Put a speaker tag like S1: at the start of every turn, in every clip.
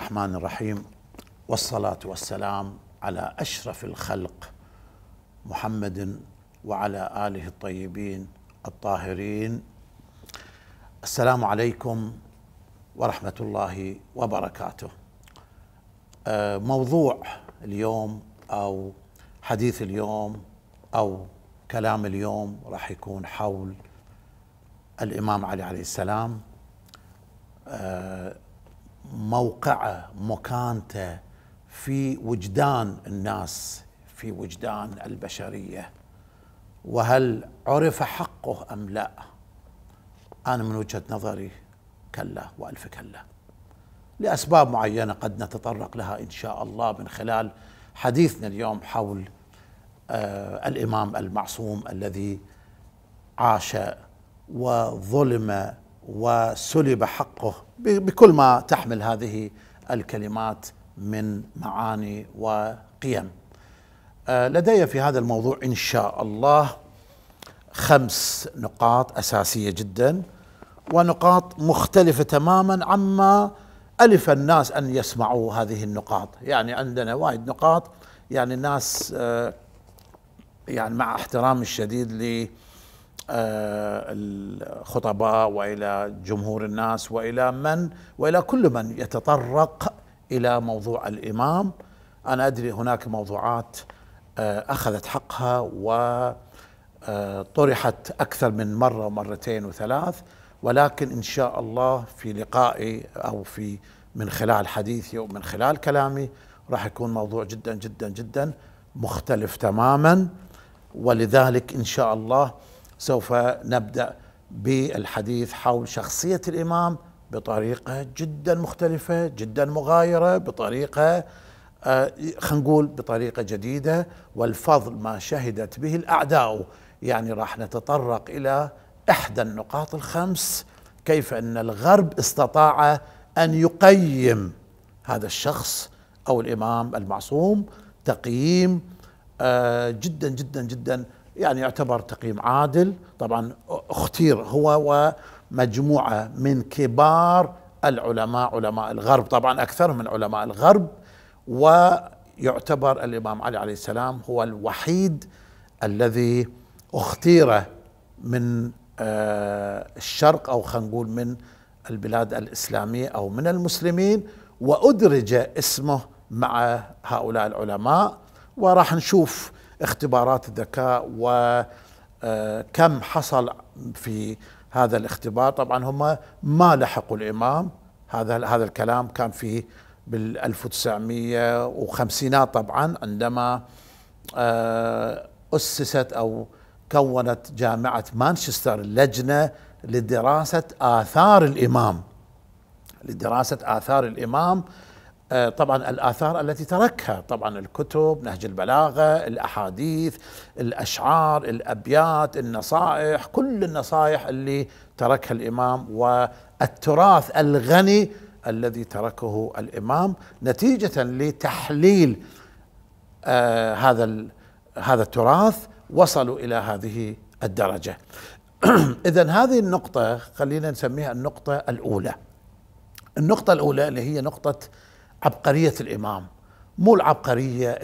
S1: الرحمن الرحيم والصلاة والسلام على أشرف الخلق محمد وعلى آله الطيبين الطاهرين السلام عليكم ورحمة الله وبركاته آه، موضوع اليوم أو حديث اليوم أو كلام اليوم راح يكون حول الإمام علي عليه السلام آه، موقعه مكانته في وجدان الناس في وجدان البشريه وهل عرف حقه ام لا انا من وجهه نظري كلا والف كلا لاسباب معينه قد نتطرق لها ان شاء الله من خلال حديثنا اليوم حول آه الامام المعصوم الذي عاش وظلم وسلب حقه بكل ما تحمل هذه الكلمات من معاني وقيم آه، لدي في هذا الموضوع ان شاء الله خمس نقاط اساسيه جدا ونقاط مختلفه تماما عما الف الناس ان يسمعوا هذه النقاط يعني عندنا وايد نقاط يعني الناس آه، يعني مع احترامي الشديد آه، الخطباء والى جمهور الناس والى من والى كل من يتطرق الى موضوع الامام انا ادري هناك موضوعات آه، اخذت حقها وطرحت آه، اكثر من مره ومرتين وثلاث ولكن ان شاء الله في لقائي او في من خلال حديثي ومن خلال كلامي راح يكون موضوع جدا جدا جدا مختلف تماما ولذلك ان شاء الله سوف نبدأ بالحديث حول شخصية الإمام بطريقة جدا مختلفة جدا مغايرة بطريقة آه، خلينا نقول بطريقة جديدة والفضل ما شهدت به الأعداء يعني راح نتطرق إلى إحدى النقاط الخمس كيف أن الغرب استطاع أن يقيم هذا الشخص أو الإمام المعصوم تقييم آه، جدا جدا جدا يعني يعتبر تقييم عادل طبعا اختير هو ومجموعة من كبار العلماء علماء الغرب طبعا أكثر من علماء الغرب ويعتبر الإمام علي عليه السلام هو الوحيد الذي اختير من آه، الشرق أو خلينا نقول من البلاد الإسلامية أو من المسلمين وأدرج اسمه مع هؤلاء العلماء وراح نشوف اختبارات الذكاء وكم آه، حصل في هذا الاختبار طبعا هم ما لحقوا الامام هذا هذا الكلام كان في بال 1950 طبعا عندما آه، اسست او كونت جامعه مانشستر لجنه لدراسه اثار الامام لدراسه اثار الامام آه، طبعا الآثار التي تركها طبعا الكتب نهج البلاغة الأحاديث الأشعار الأبيات النصائح كل النصائح اللي تركها الإمام والتراث الغني الذي تركه الإمام نتيجة لتحليل آه هذا هذا التراث وصلوا إلى هذه الدرجة إذا هذه النقطة خلينا نسميها النقطة الأولى النقطة الأولى اللي هي نقطة عبقرية الإمام مو العبقرية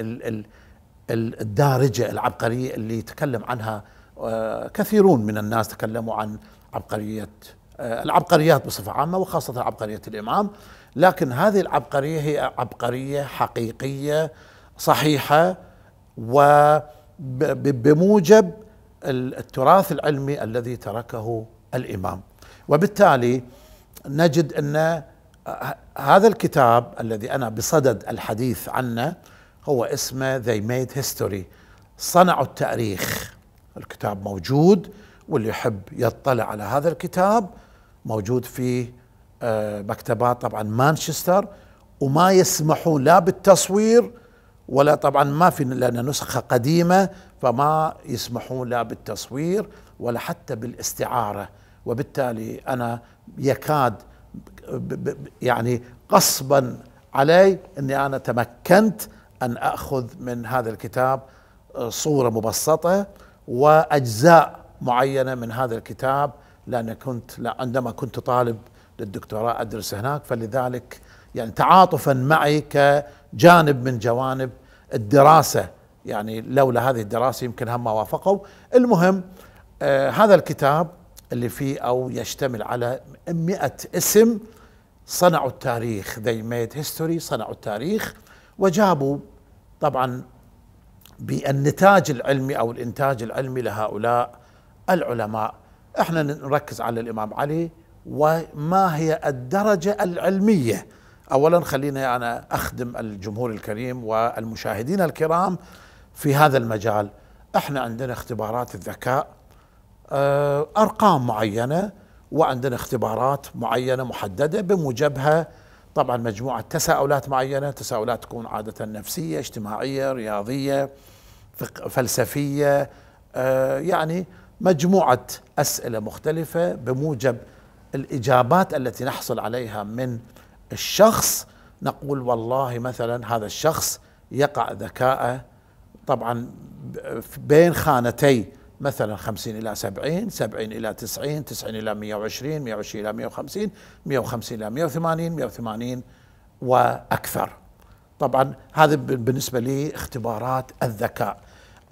S1: الدارجة العبقرية اللي يتكلم عنها آه، كثيرون من الناس تكلموا عن عبقرية آه، العبقريات بصفة عامة وخاصة عبقرية الإمام لكن هذه العبقرية هي عبقرية حقيقية صحيحة وبموجب التراث العلمي الذي تركه الإمام وبالتالي نجد أن هذا الكتاب الذي أنا بصدد الحديث عنه هو اسمه They Made History صنعوا التاريخ الكتاب موجود واللي يحب يطلع على هذا الكتاب موجود في آه، مكتبات طبعا مانشستر وما يسمحون لا بالتصوير ولا طبعا ما في لان نسخه قديمه فما يسمحون لا بالتصوير ولا حتى بالاستعاره وبالتالي انا يكاد يعني قصبا علي اني انا تمكنت ان اخذ من هذا الكتاب آه، صوره مبسطه واجزاء معينه من هذا الكتاب لان كنت لا عندما كنت طالب للدكتوراه ادرس هناك فلذلك يعني تعاطفا معي كجانب من جوانب الدراسه يعني لولا هذه الدراسه يمكن هم ما وافقوا المهم آه هذا الكتاب اللي فيه او يشتمل على 100 اسم صنعوا التاريخ they made history صنعوا التاريخ وجابوا طبعا بالنتاج العلمي او الانتاج العلمي لهؤلاء العلماء احنا نركز على الامام علي وما هي الدرجه العلميه اولا خليني انا اخدم الجمهور الكريم والمشاهدين الكرام في هذا المجال احنا عندنا اختبارات الذكاء آه، ارقام معينه وعندنا اختبارات معينه محدده بموجبها طبعا مجموعه تساؤلات معينه، تساؤلات تكون عاده نفسيه، اجتماعيه، رياضيه، فلسفيه آه، يعني مجموعه اسئله مختلفه بموجب الاجابات التي نحصل عليها من الشخص نقول والله مثلا هذا الشخص يقع ذكاءه طبعا بين خانتي مثلا 50 إلى 70 70 إلى 90 90 إلى 120 120 إلى 150 150 إلى 180 180 وأكثر طبعا هذا بالنسبة لي اختبارات الذكاء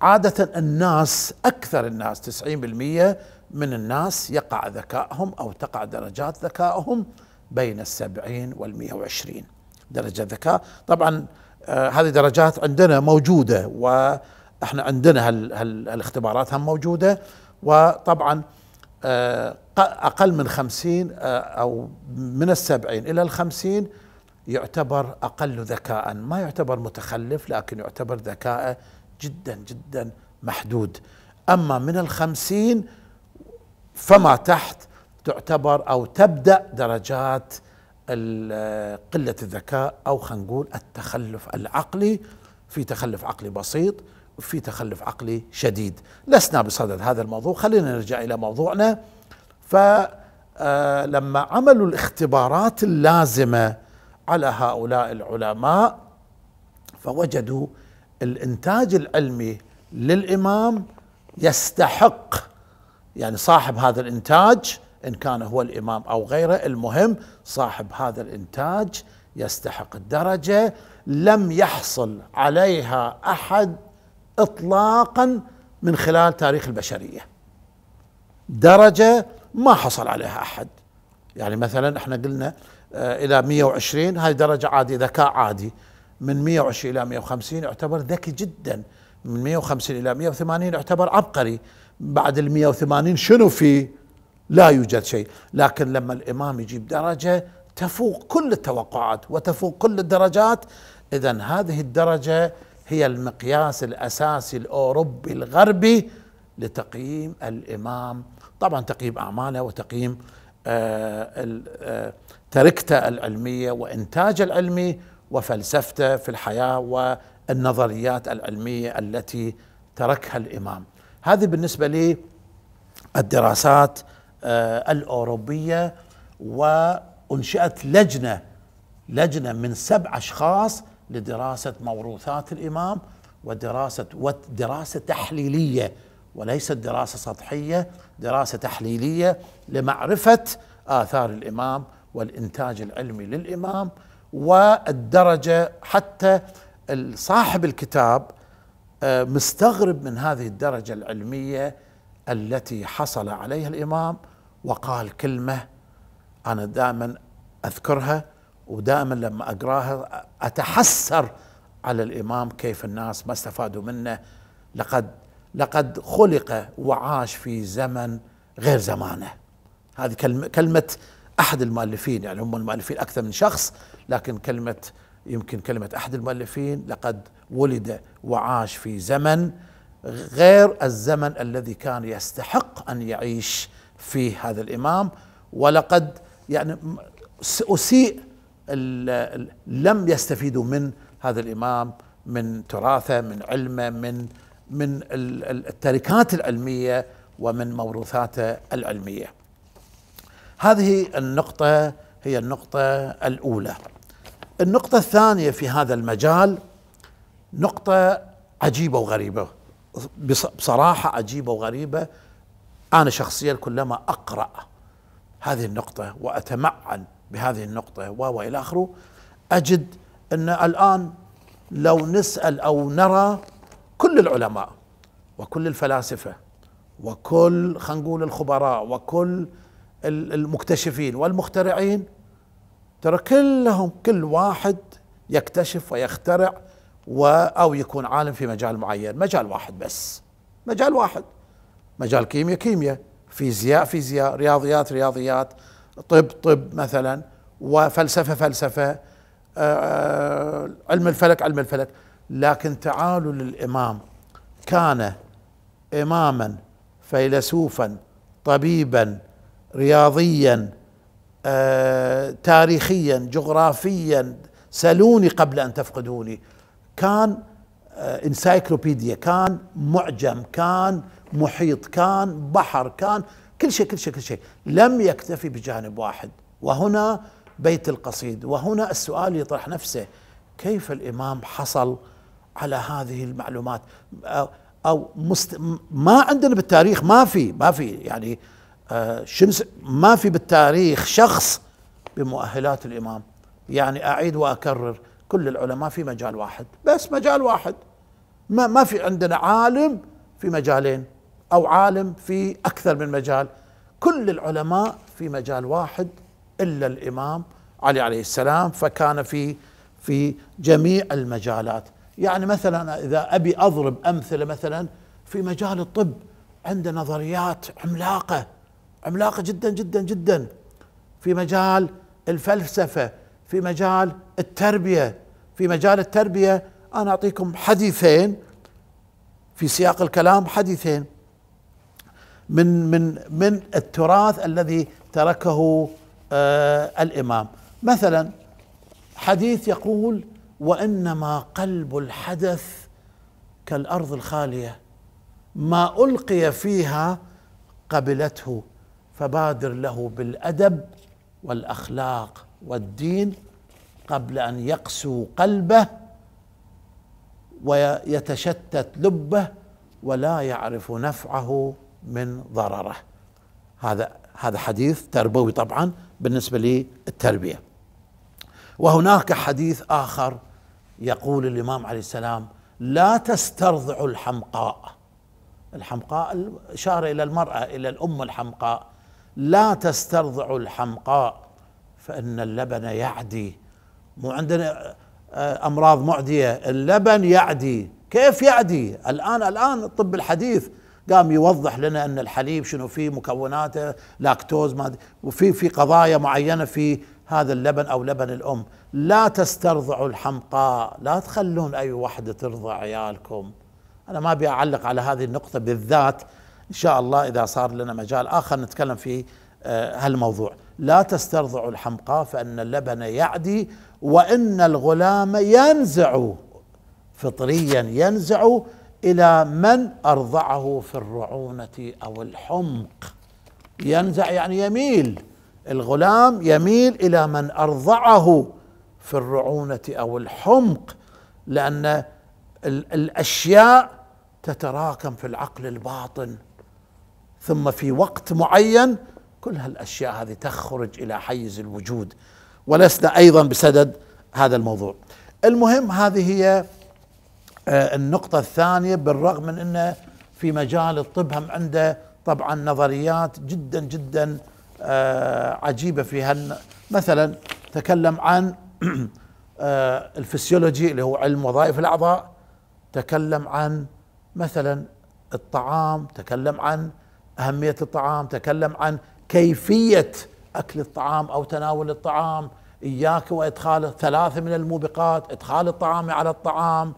S1: عادة الناس أكثر الناس 90% من الناس يقع ذكائهم أو تقع درجات ذكائهم بين السبعين والمئة وعشرين درجة ذكاء طبعا آه هذه درجات عندنا موجودة و احنا عندنا هال هال هالاختبارات هم موجوده وطبعا آه، اقل من خمسين آه، او من السبعين الى الخمسين يعتبر اقل ذكاء ما يعتبر متخلف لكن يعتبر ذكاء جدا جدا محدود اما من الخمسين فما تحت تعتبر او تبدا درجات آه، قله الذكاء او خلينا نقول التخلف العقلي في تخلف عقلي بسيط في تخلف عقلي شديد لسنا بصدد هذا الموضوع خلينا نرجع إلى موضوعنا فلما آه، عملوا الاختبارات اللازمة على هؤلاء العلماء فوجدوا الإنتاج العلمي للإمام يستحق يعني صاحب هذا الإنتاج إن كان هو الإمام أو غيره المهم صاحب هذا الإنتاج يستحق الدرجة لم يحصل عليها أحد اطلاقا من خلال تاريخ البشريه درجه ما حصل عليها احد يعني مثلا احنا قلنا آه، الى 120 هذه درجه عادي ذكاء عادي من 120 الى 150 يعتبر ذكي جدا من 150 الى 180 يعتبر عبقري بعد ال 180 شنو فيه؟ لا يوجد شيء، لكن لما الامام يجيب درجه تفوق كل التوقعات وتفوق كل الدرجات اذا هذه الدرجه هي المقياس الاساسي الاوروبي الغربي لتقييم الامام طبعا تقييم اعماله وتقييم آه، آه، تركته العلميه وانتاجه العلمي وفلسفته في الحياه والنظريات العلميه التي تركها الامام هذه بالنسبه لي الدراسات آه، الاوروبيه وانشئت لجنه لجنه من سبع اشخاص لدراسة موروثات الإمام ودراسة ودراسة تحليلية وليست دراسة سطحية دراسة تحليلية لمعرفة آثار الإمام والإنتاج العلمي للإمام والدرجة حتى صاحب الكتاب آه، مستغرب من هذه الدرجة العلمية التي حصل عليها الإمام وقال كلمة أنا دائما أذكرها ودائما لما اقراها اتحسر على الامام كيف الناس ما استفادوا منه لقد لقد خلق وعاش في زمن غير زمانه هذه كلمه احد المؤلفين يعني هم المؤلفين اكثر من شخص لكن كلمه يمكن كلمه احد المؤلفين لقد ولد وعاش في زمن غير الزمن الذي كان يستحق ان يعيش فيه هذا الامام ولقد يعني اسيء لم يستفيدوا من هذا الامام من تراثه من علمه من من التركات العلميه ومن موروثاته العلميه. هذه النقطه هي النقطه الاولى. النقطه الثانيه في هذا المجال نقطه عجيبه وغريبه بصراحه عجيبه وغريبه انا شخصيا كلما اقرا هذه النقطه واتمعن بهذه النقطة وإلى آخره أجد أن الآن لو نسأل أو نرى كل العلماء وكل الفلاسفة وكل خلينا نقول الخبراء وكل المكتشفين والمخترعين ترى كلهم كل واحد يكتشف ويخترع و أو يكون عالم في مجال معين مجال واحد بس مجال واحد مجال كيمياء كيمياء فيزياء فيزياء رياضيات رياضيات طب طب مثلا وفلسفه فلسفه آه، علم الفلك علم الفلك لكن تعالوا للامام كان اماما فيلسوفا طبيبا رياضيا آه، تاريخيا جغرافيا سلوني قبل ان تفقدوني كان آه، انسايكلوبيديا كان معجم كان محيط كان بحر كان كل شيء كل شيء كل شيء لم يكتفي بجانب واحد وهنا بيت القصيد وهنا السؤال يطرح نفسه كيف الإمام حصل على هذه المعلومات أو, أو مست ما عندنا بالتاريخ ما في ما في يعني آه شمس ما في بالتاريخ شخص بمؤهلات الإمام يعني أعيد وأكرر كل العلماء في مجال واحد بس مجال واحد ما ما في عندنا عالم في مجالين أو عالم في أكثر من مجال كل العلماء في مجال واحد إلا الإمام علي عليه السلام فكان في في جميع المجالات يعني مثلا إذا أبي أضرب أمثلة مثلا في مجال الطب عنده نظريات عملاقة عملاقة جدا جدا جدا في مجال الفلسفة في مجال التربية في مجال التربية أنا أعطيكم حديثين في سياق الكلام حديثين من من من التراث الذي تركه آه، الامام مثلا حديث يقول وانما قلب الحدث كالارض الخاليه ما القي فيها قبلته فبادر له بالادب والاخلاق والدين قبل ان يقسو قلبه ويتشتت لبه ولا يعرف نفعه من ضرره هذا هذا حديث تربوي طبعا بالنسبه للتربيه وهناك حديث اخر يقول الامام عليه السلام لا تسترضع الحمقاء الحمقاء اشار الى المراه الى الام الحمقاء لا تسترضع الحمقاء فان اللبن يعدي مو عندنا آه، امراض معديه اللبن يعدي كيف يعدي الان الان الطب الحديث قام يوضح لنا ان الحليب شنو فيه مكوناته لاكتوز ما وفي في قضايا معينه في هذا اللبن او لبن الام لا تسترضعوا الحمقاء لا تخلون اي وحده ترضع عيالكم انا ما ابي اعلق على هذه النقطه بالذات ان شاء الله اذا صار لنا مجال اخر نتكلم في آه، هالموضوع لا تسترضعوا الحمقاء فان اللبن يعدي وان الغلام ينزع فطريا ينزع إلى من أرضعه في الرعونة أو الحمق ينزع يعني يميل الغلام يميل إلى من أرضعه في الرعونة أو الحمق لأن الأشياء تتراكم في العقل الباطن ثم في وقت معين كل هالاشياء هذه تخرج الى حيز الوجود ولسنا ايضا بسدد هذا الموضوع المهم هذه هي آه، النقطة الثانية بالرغم من أنه في مجال الطب هم عنده طبعا نظريات جدا جدا آه، عجيبة في مثلا تكلم عن آه، الفسيولوجي اللي هو علم وظائف الأعضاء تكلم عن مثلا الطعام تكلم عن أهمية الطعام تكلم عن كيفية أكل الطعام أو تناول الطعام إياك وإدخال ثلاثة من الموبقات إدخال الطعام على الطعام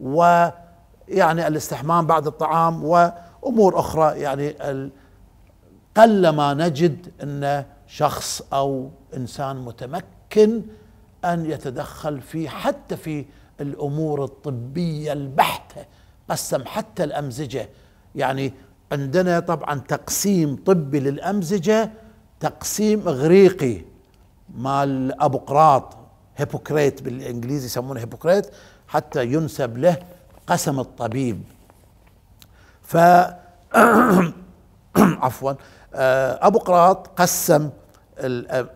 S1: ويعني الاستحمام بعد الطعام وامور اخرى يعني قلما نجد ان شخص او انسان متمكن ان يتدخل في حتى في الامور الطبيه البحته قسم حتى الامزجه يعني عندنا طبعا تقسيم طبي للامزجه تقسيم اغريقي مال ابو قراط هيبوكريت بالانجليزي يسمونه هيبوكريت حتى ينسب له قسم الطبيب ف عفوا آه، ابو قراط قسم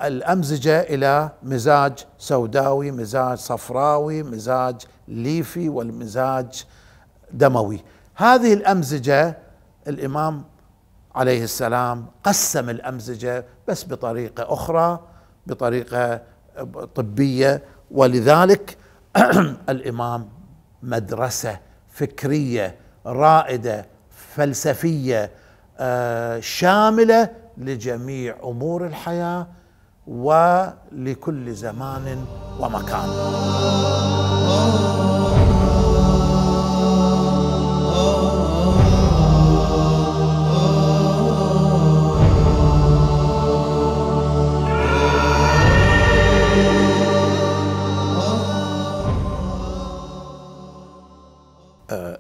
S1: الامزجه الى مزاج سوداوي مزاج صفراوي مزاج ليفي والمزاج دموي هذه الامزجه الامام عليه السلام قسم الامزجه بس بطريقه اخرى بطريقه طبيه ولذلك الامام مدرسه فكريه رائده فلسفيه آه، شامله لجميع امور الحياه ولكل زمان ومكان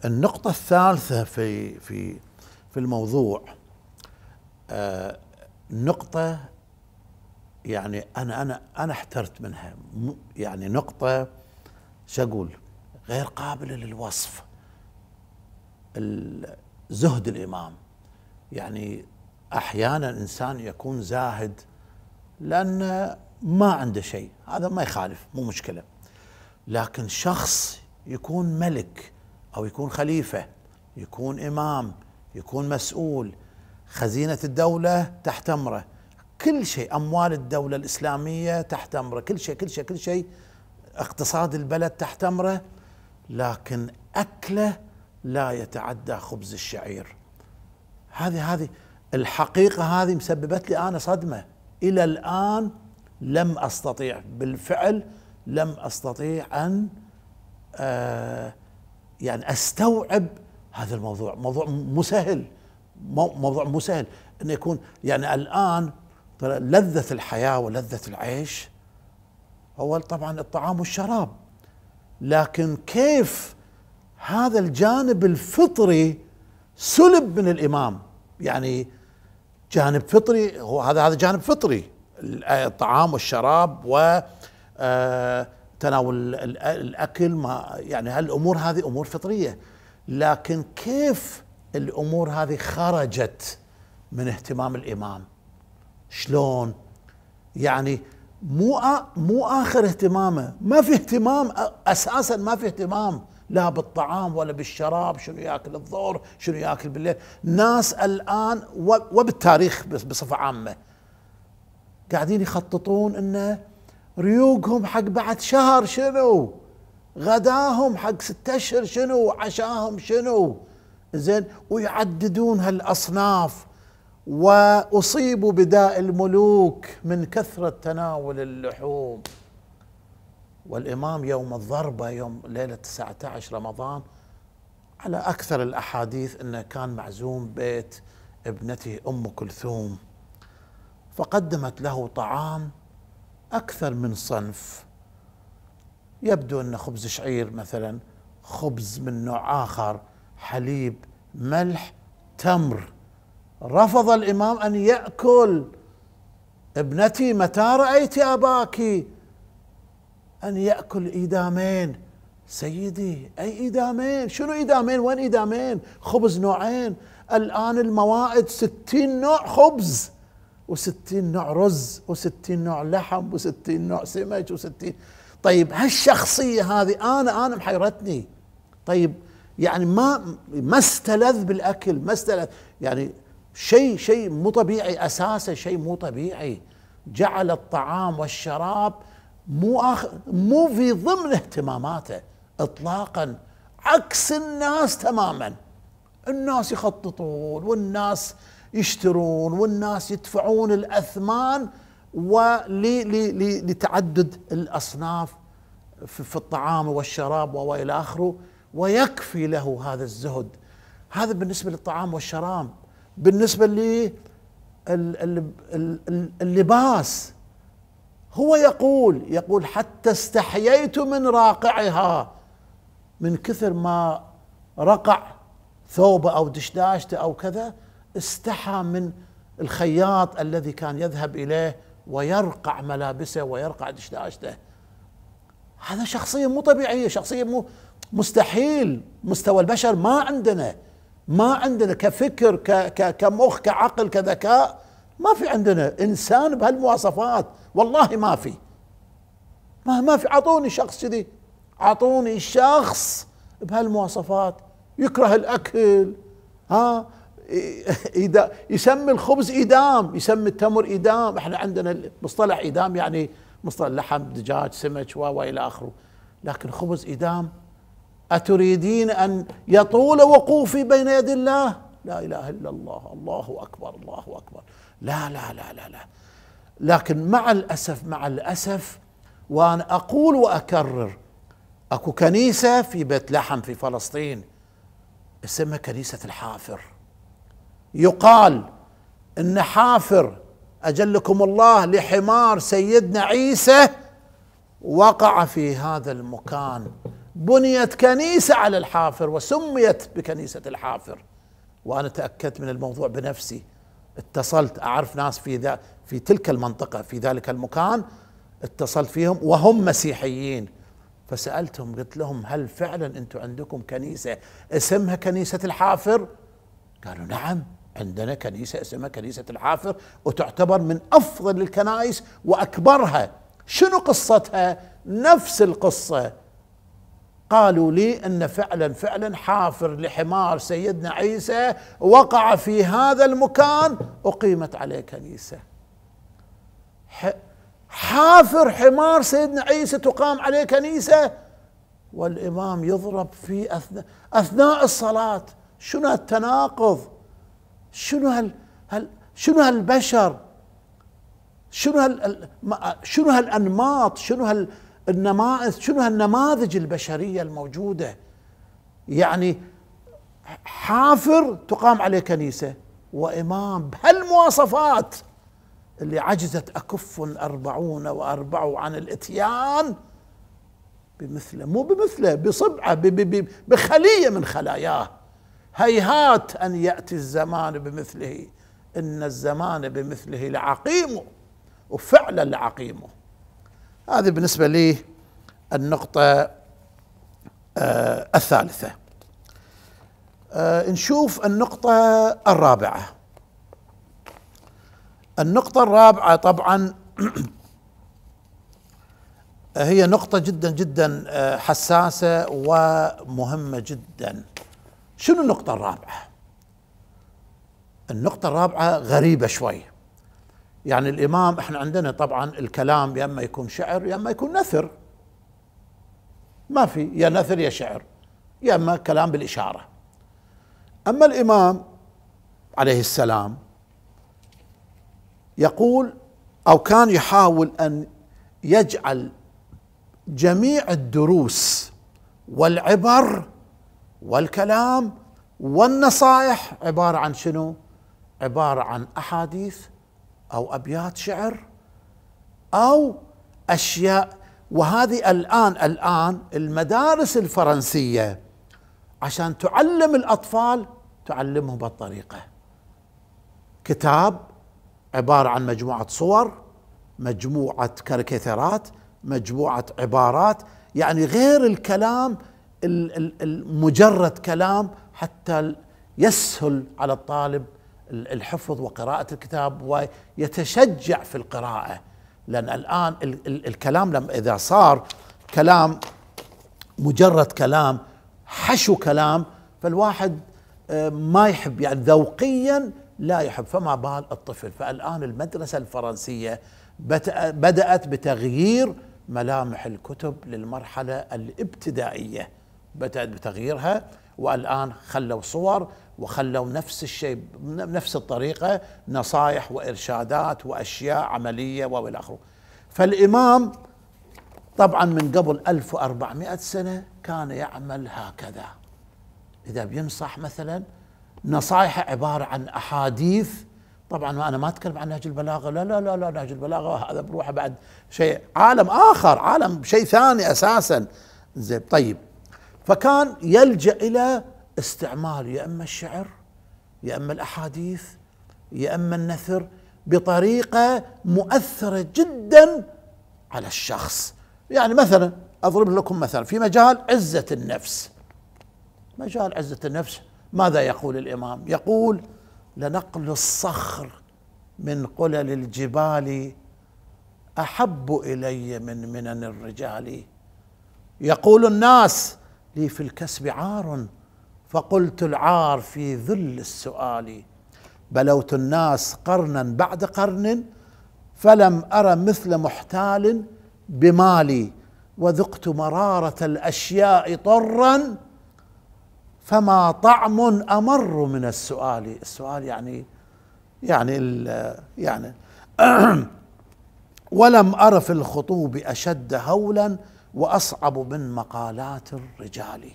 S1: النقطة الثالثة في في في الموضوع آه، نقطة يعني أنا أنا أنا احترت منها يعني نقطة شو أقول غير قابلة للوصف زهد الإمام يعني أحيانا إنسان يكون زاهد لأن ما عنده شيء هذا ما يخالف مو مشكلة لكن شخص يكون ملك أو يكون خليفة يكون إمام يكون مسؤول خزينة الدولة تحت أمره كل شيء أموال الدولة الإسلامية تحت أمره كل شيء كل شيء كل شيء اقتصاد البلد تحت أمره لكن أكله لا يتعدى خبز الشعير هذه هذه الحقيقة هذه مسببت لي أنا صدمة إلى الآن لم أستطيع بالفعل لم أستطيع أن آه يعني استوعب هذا الموضوع موضوع مو سهل موضوع مو سهل انه يكون يعني الان لذه الحياه ولذه العيش هو طبعا الطعام والشراب لكن كيف هذا الجانب الفطري سلب من الامام يعني جانب فطري هو هذا هذا جانب فطري الطعام والشراب و آه تناول الاكل ما يعني هالامور هذه امور فطريه لكن كيف الامور هذه خرجت من اهتمام الامام شلون يعني مو مو اخر اهتمامه ما في اهتمام اساسا ما في اهتمام لا بالطعام ولا بالشراب شنو ياكل الظهر شنو ياكل بالليل ناس الان وبالتاريخ بصفه عامه قاعدين يخططون انه ريوقهم حق بعد شهر شنو غداهم حق ستة اشهر شنو عشاهم شنو زين ويعددون هالاصناف واصيبوا بداء الملوك من كثره تناول اللحوم والامام يوم الضربه يوم ليله 19 رمضان على اكثر الاحاديث انه كان معزوم بيت ابنته ام كلثوم فقدمت له طعام أكثر من صنف يبدو أن خبز شعير مثلا خبز من نوع آخر حليب ملح تمر رفض الإمام أن يأكل ابنتي متى رأيت أباك أن يأكل إيدامين سيدي أي إيدامين شنو إيدامين وين إيدامين خبز نوعين الآن الموائد ستين نوع خبز و60 نوع رز و60 نوع لحم و60 نوع سمك و60 طيب هالشخصيه هذه انا انا محيرتني طيب يعني ما ما استلذ بالاكل ما استلذ يعني شيء شيء مو طبيعي اساسا شيء مو طبيعي جعل الطعام والشراب مو آخ... مو في ضمن اهتماماته اطلاقا عكس الناس تماما الناس يخططون والناس يشترون والناس يدفعون الاثمان لتعدد الاصناف في الطعام والشراب والى اخره ويكفي له هذا الزهد هذا بالنسبه للطعام والشراب بالنسبه للباس هو يقول يقول حتى استحييت من راقعها من كثر ما رقع ثوبه او دشداشته او كذا استحى من الخياط الذي كان يذهب إليه ويرقع ملابسه ويرقع دشداشته هذا شخصية مو طبيعية شخصية مو مستحيل مستوى البشر ما عندنا ما عندنا كفكر ك ك كمخ كعقل كذكاء ما في عندنا انسان بهالمواصفات والله ما في ما ما في اعطوني شخص كذي اعطوني شخص بهالمواصفات يكره الاكل ها يسمي الخبز إدام يسمي التمر إدام احنا عندنا مصطلح إدام يعني مصطلح لحم دجاج سمك و وإلى آخره لكن خبز إدام أتريدين أن يطول وقوفي بين يدي الله لا إله إلا الله الله أكبر الله أكبر لا لا لا لا لا لكن مع الأسف مع الأسف وأنا أقول وأكرر أكو كنيسة في بيت لحم في فلسطين اسمها كنيسة الحافر يقال ان حافر اجلكم الله لحمار سيدنا عيسى وقع في هذا المكان بنيت كنيسه على الحافر وسميت بكنيسه الحافر وانا تاكدت من الموضوع بنفسي اتصلت اعرف ناس في ذا في تلك المنطقه في ذلك المكان اتصلت فيهم وهم مسيحيين فسالتهم قلت لهم هل فعلا انتم عندكم كنيسه اسمها كنيسه الحافر؟ قالوا نعم عندنا كنيسة اسمها كنيسة الحافر وتعتبر من أفضل الكنائس وأكبرها شنو قصتها نفس القصة قالوا لي أن فعلا فعلا حافر لحمار سيدنا عيسى وقع في هذا المكان أقيمت عليه كنيسة حافر حمار سيدنا عيسى تقام عليه كنيسة والإمام يضرب في أثناء, أثناء الصلاة شنو التناقض شنو هال هال شنو هالبشر شنو هال شنو هالانماط شنو هال شنو هالنماذج البشريه الموجوده يعني حافر تقام عليه كنيسه وامام بهالمواصفات اللي عجزت اكف أربعون وأربع عن الاتيان بمثله مو بمثله بصبعه بخليه من خلاياه هيهات أن يأتي الزمان بمثله إن الزمان بمثله لعقيم وفعلا لعقيم هذه بالنسبة لي النقطة آه الثالثة آه نشوف النقطة الرابعة النقطة الرابعة طبعا هي نقطة جدا جدا آه، حساسة ومهمة جدا شنو النقطة الرابعة؟ النقطة الرابعة غريبة شوي يعني الإمام احنا عندنا طبعا الكلام يا إما يكون شعر يا إما يكون نثر ما في يا نثر يا شعر يا إما كلام بالإشارة أما الإمام عليه السلام يقول أو كان يحاول أن يجعل جميع الدروس والعبر والكلام والنصائح عباره عن شنو؟ عباره عن احاديث او ابيات شعر او اشياء وهذه الان الان المدارس الفرنسيه عشان تعلم الاطفال تعلمهم بالطريقه كتاب عباره عن مجموعه صور مجموعه كاريكاتيرات مجموعه عبارات يعني غير الكلام مجرد كلام حتى يسهل على الطالب الحفظ وقراءة الكتاب ويتشجع في القراءة لأن الآن الكلام لما إذا صار كلام مجرد كلام حشو كلام فالواحد آه، ما يحب يعني ذوقيا لا يحب فما بال الطفل فالآن المدرسة الفرنسية بدأت بتغيير ملامح الكتب للمرحلة الابتدائية بدأت بتغييرها والآن خلوا صور وخلوا نفس الشيء نفس الطريقة نصائح وإرشادات وأشياء عملية وإلى آخره فالإمام طبعا من قبل 1400 سنة كان يعمل هكذا إذا بينصح مثلا نصائحه عبارة عن أحاديث طبعا أنا ما أتكلم عن نهج البلاغة لا لا لا لا نهج البلاغة هذا بروحه بعد شيء عالم آخر عالم شيء ثاني أساسا زين طيب فكان يلجأ إلى استعمال يا إما الشعر يا إما الأحاديث يا إما النثر بطريقة مؤثرة جدا على الشخص يعني مثلا أضرب لكم مثلا في مجال عزة النفس مجال عزة النفس ماذا يقول الإمام يقول لنقل الصخر من قلل الجبال أحب إلي من منن الرجال يقول الناس لي في الكسب عار فقلت العار في ذل السؤال بلوت الناس قرنا بعد قرن فلم أر مثل محتال بمالي وذقت مرارة الأشياء طرا فما طعم أمر من السؤال السؤال يعني يعني يعني ولم أر في الخطوب أشد هولا واصعب من مقالات الرجال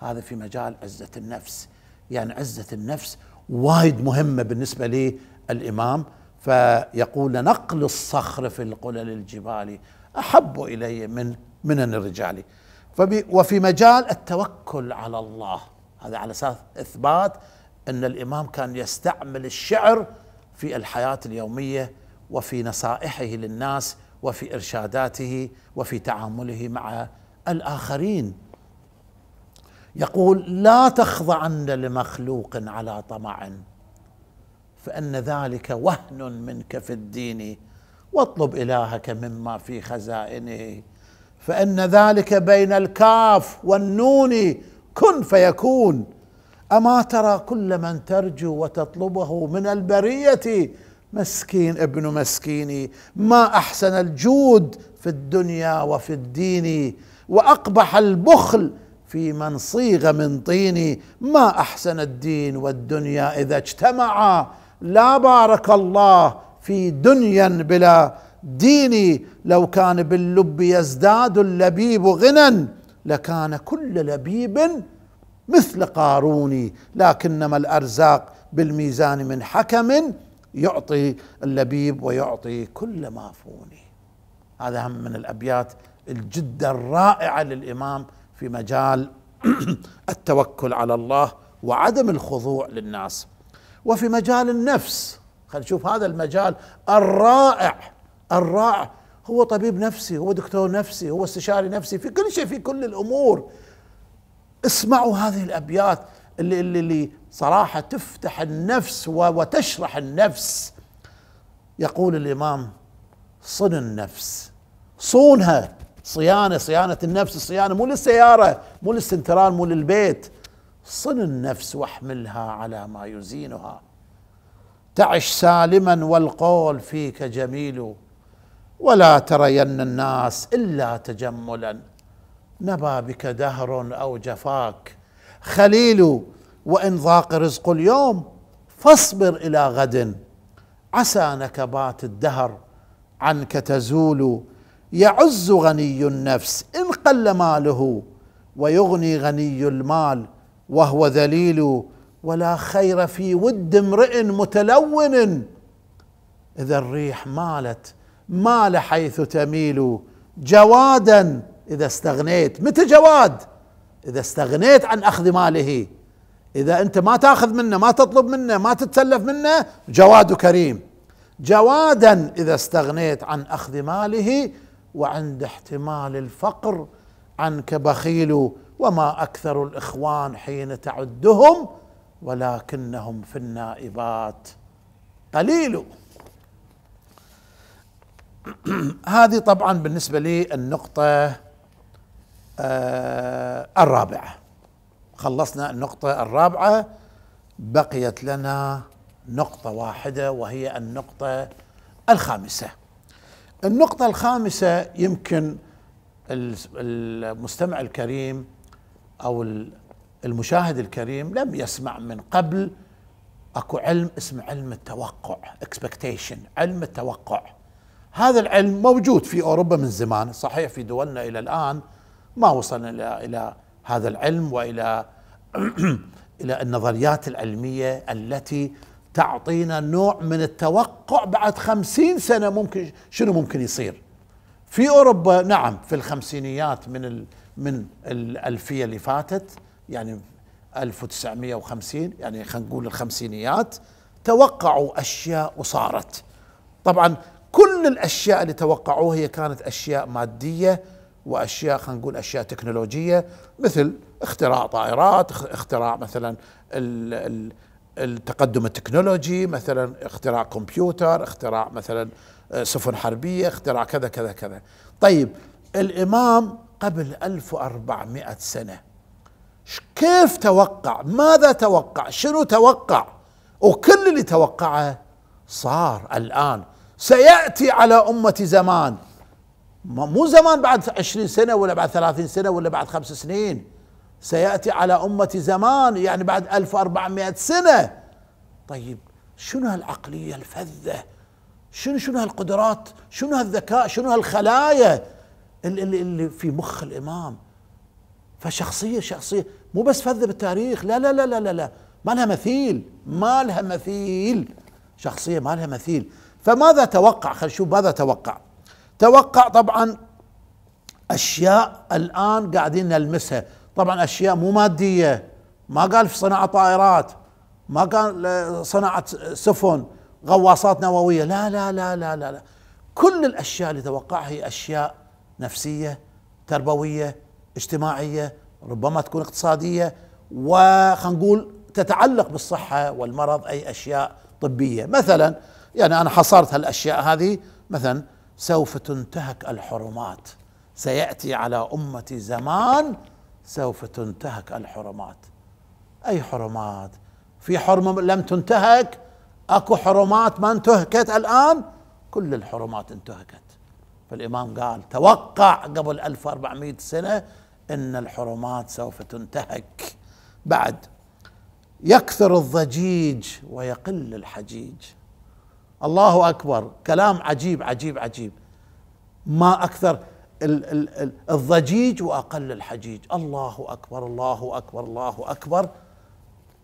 S1: هذا في مجال عزه النفس يعني عزه النفس وايد مهمه بالنسبه للامام فيقول نقل الصخر في القلل الجبال احب الي من من الرجال وفي مجال التوكل على الله هذا على اساس اثبات ان الامام كان يستعمل الشعر في الحياه اليوميه وفي نصائحه للناس وفي ارشاداته وفي تعامله مع الاخرين يقول لا تخضعن لمخلوق على طمع فان ذلك وهن منك في الدين واطلب الهك مما في خزائنه فان ذلك بين الكاف والنون كن فيكون اما ترى كل من ترجو وتطلبه من البريه مسكين ابن مسكيني ما احسن الجود في الدنيا وفي الدين واقبح البخل في من صيغ من طيني ما احسن الدين والدنيا اذا اجتمعا لا بارك الله في دنيا بلا دين لو كان باللب يزداد اللبيب غنى لكان كل لبيب مثل قارون لكنما الارزاق بالميزان من حكم يعطي اللبيب ويعطي كل ما فوني هذا هم من الأبيات الجدا الرائعة للإمام في مجال التوكل على الله وعدم الخضوع للناس وفي مجال النفس خلينا نشوف هذا المجال الرائع الرائع هو طبيب نفسي هو دكتور نفسي هو استشاري نفسي في كل شيء في كل الامور اسمعوا هذه الابيات اللي اللي, اللي صراحة تفتح النفس وتشرح النفس يقول الإمام صن النفس صونها صيانة صيانة النفس الصيانة مو للسيارة مو للسنترال مو للبيت صن النفس واحملها على ما يزينها تعش سالما والقول فيك جميل ولا ترين الناس إلا تجملا نبى بك دهر أو جفاك خليل وإن ضاق رزق اليوم فاصبر إلى غد عسى نكبات الدهر عنك تزول يعز غني النفس إن قل ماله ويغني غني المال وهو ذليل ولا خير في ود امرئ متلون إذا الريح مالت مال حيث تميل جوادا إذا استغنيت متى جواد إذا استغنيت عن أخذ ماله اذا انت ما تاخذ منه ما تطلب منه ما تتسلف منه جواد كريم جوادا اذا استغنيت عن اخذ ماله وعند احتمال الفقر عنك بخيل وما اكثر الاخوان حين تعدهم ولكنهم في النائبات قليل هذه طبعا بالنسبه لي النقطه آه الرابعه خلصنا النقطة الرابعة بقيت لنا نقطة واحدة وهي النقطة الخامسة النقطة الخامسة يمكن المستمع الكريم أو المشاهد الكريم لم يسمع من قبل اكو علم اسمه علم التوقع اكسبكتيشن علم التوقع هذا العلم موجود في اوروبا من زمان صحيح في دولنا الى الان ما وصلنا الى الى هذا العلم والى الى النظريات العلميه التي تعطينا نوع من التوقع بعد خمسين سنه ممكن شنو ممكن يصير في اوروبا نعم في الخمسينيات من ال من الالفيه اللي فاتت يعني 1950 يعني خلينا نقول الخمسينيات توقعوا اشياء وصارت طبعا كل الاشياء اللي توقعوها هي كانت اشياء ماديه واشياء خلينا نقول اشياء تكنولوجيه مثل اختراع طائرات اختراع مثلا التقدم التكنولوجي مثلا اختراع كمبيوتر اختراع مثلا آه، سفن حربيه اختراع كذا كذا كذا طيب الامام قبل 1400 سنه كيف توقع ماذا توقع شنو توقع وكل اللي توقعه صار الان سياتي على امه زمان مو زمان بعد عشرين سنة ولا بعد ثلاثين سنة ولا بعد خمس سنين سيأتي على أمة زمان يعني بعد ألف وأربعمائة سنة طيب شنو هالعقلية الفذة شنو شنو هالقدرات شنو هالذكاء شنو هالخلايا اللي, اللي في مخ الإمام فشخصية شخصية مو بس فذة بالتاريخ لا لا لا لا لا, لا. ما لها مثيل ما لها مثيل شخصية ما لها مثيل فماذا توقع خلينا نشوف ماذا توقع توقع طبعا اشياء الان قاعدين نلمسها طبعا اشياء مو ماديه ما قال في صناعه طائرات ما قال صناعه سفن غواصات نوويه لا لا لا لا لا, لا. كل الاشياء اللي توقعها هي اشياء نفسيه تربويه اجتماعيه ربما تكون اقتصاديه وخلينا نقول تتعلق بالصحه والمرض اي اشياء طبيه مثلا يعني انا حصرت هالاشياء هذه مثلا سوف تنتهك الحرمات سياتي على امتي زمان سوف تنتهك الحرمات اي حرمات في حرمه لم تنتهك اكو حرمات ما انتهكت الان كل الحرمات انتهكت فالامام قال توقع قبل 1400 سنه ان الحرمات سوف تنتهك بعد يكثر الضجيج ويقل الحجيج الله اكبر كلام عجيب عجيب عجيب ما اكثر ال ال الضجيج واقل الحجيج الله اكبر الله اكبر الله اكبر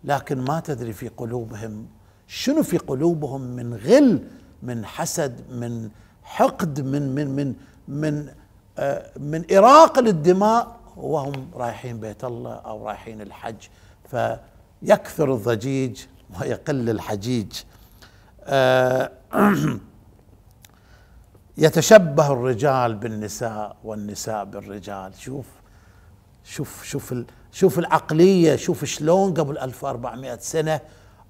S1: لكن ما تدري في قلوبهم شنو في قلوبهم من غل من حسد من حقد من من من من آه من إراق للدماء وهم رايحين بيت الله أو رايحين الحج فيكثر الضجيج ويقل الحجيج آه، يتشبه الرجال بالنساء والنساء بالرجال شوف شوف شوف شوف العقلية شوف شلون قبل 1400 سنة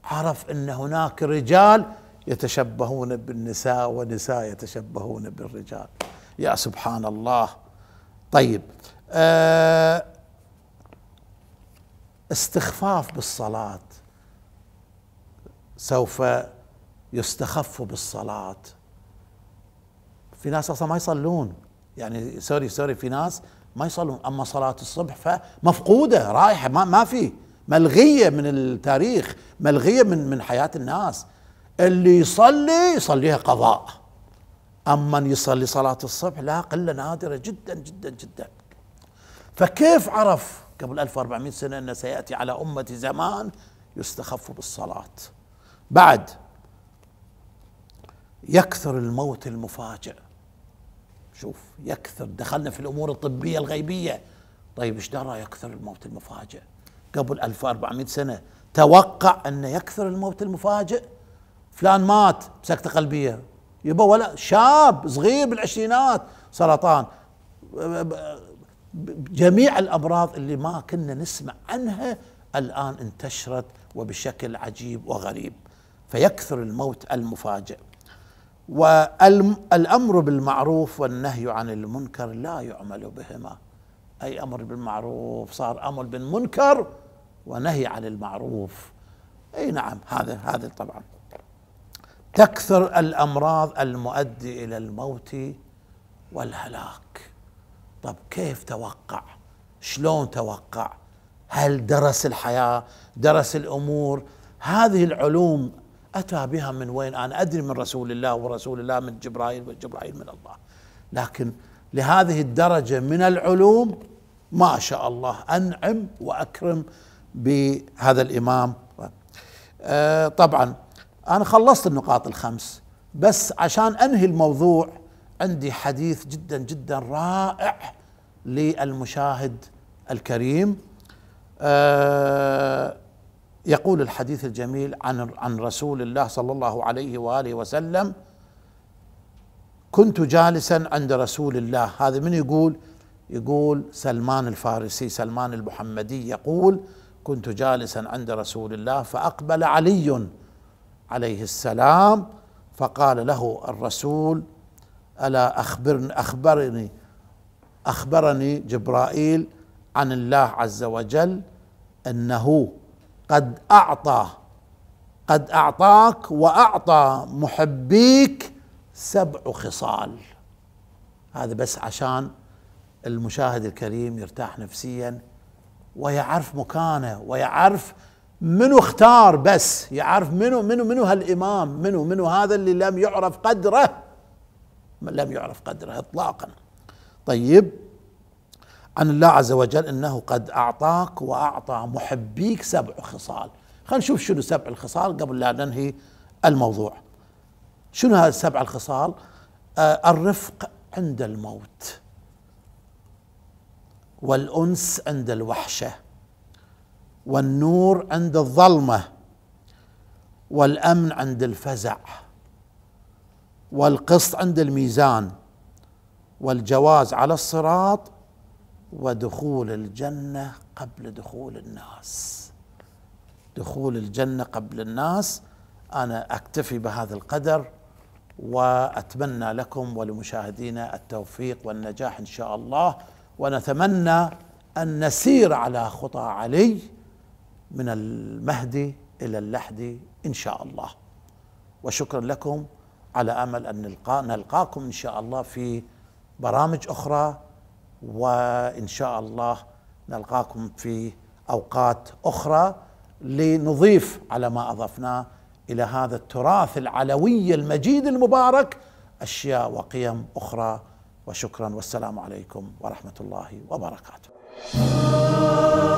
S1: عرف أن هناك رجال يتشبهون بالنساء ونساء يتشبهون بالرجال يا سبحان الله طيب آه، استخفاف بالصلاة سوف يستخفوا بالصلاة في ناس أصلا ما يصلون يعني سوري سوري في ناس ما يصلون أما صلاة الصبح فمفقودة رايحة ما, ما في ملغية من التاريخ ملغية من, من حياة الناس اللي يصلي يصليها قضاء أما يصلي صلاة الصبح لا قلة نادرة جدا جدا جدا فكيف عرف قبل 1400 سنة أن سيأتي على أمة زمان يستخف بالصلاة بعد يكثر الموت المفاجئ شوف يكثر دخلنا في الامور الطبيه الغيبيه طيب ايش درى يكثر الموت المفاجئ قبل 1400 سنه توقع ان يكثر الموت المفاجئ فلان مات بسكته قلبيه يبا ولا شاب صغير بالعشرينات سرطان جميع الامراض اللي ما كنا نسمع عنها الان انتشرت وبشكل عجيب وغريب فيكثر الموت المفاجئ والامر بالمعروف والنهي عن المنكر لا يعمل بهما اي امر بالمعروف صار امر بالمنكر ونهي عن المعروف اي نعم هذا هذا طبعا تكثر الامراض المؤدي الى الموت والهلاك طب كيف توقع شلون توقع هل درس الحياه درس الامور هذه العلوم أتى بها من وين أنا أدري من رسول الله ورسول الله من جبرائيل وجبرائيل من الله لكن لهذه الدرجة من العلوم ما شاء الله أنعم وأكرم بهذا الإمام آه، طبعا أنا خلصت النقاط الخمس بس عشان أنهي الموضوع عندي حديث جدا جدا رائع للمشاهد الكريم أه يقول الحديث الجميل عن عن رسول الله صلى الله عليه واله وسلم كنت جالسا عند رسول الله هذا من يقول يقول سلمان الفارسي سلمان المحمدي يقول كنت جالسا عند رسول الله فاقبل علي عليه السلام فقال له الرسول الا اخبرني اخبرني اخبرني جبرائيل عن الله عز وجل انه قد اعطى قد اعطاك واعطى محبيك سبع خصال هذا بس عشان المشاهد الكريم يرتاح نفسيا ويعرف مكانه ويعرف منو اختار بس يعرف منو منو منو هالامام منو منو هذا اللي لم يعرف قدره لم يعرف قدره اطلاقا طيب عن الله عز وجل انه قد اعطاك واعطى محبيك سبع خصال خلينا نشوف شنو سبع الخصال قبل لا ننهي الموضوع شنو هذه السبع الخصال آه الرفق عند الموت والانس عند الوحشه والنور عند الظلمه والامن عند الفزع والقسط عند الميزان والجواز على الصراط ودخول الجنه قبل دخول الناس دخول الجنه قبل الناس انا اكتفي بهذا القدر واتمنى لكم ولمشاهدينا التوفيق والنجاح ان شاء الله ونتمنى ان نسير على خطى علي من المهدي الى اللحد ان شاء الله وشكرا لكم على امل ان نلقاكم ان شاء الله في برامج اخرى وإن شاء الله نلقاكم في أوقات أخرى لنضيف على ما أضفناه إلى هذا التراث العلوي المجيد المبارك أشياء وقيم أخرى وشكرا والسلام عليكم ورحمة الله وبركاته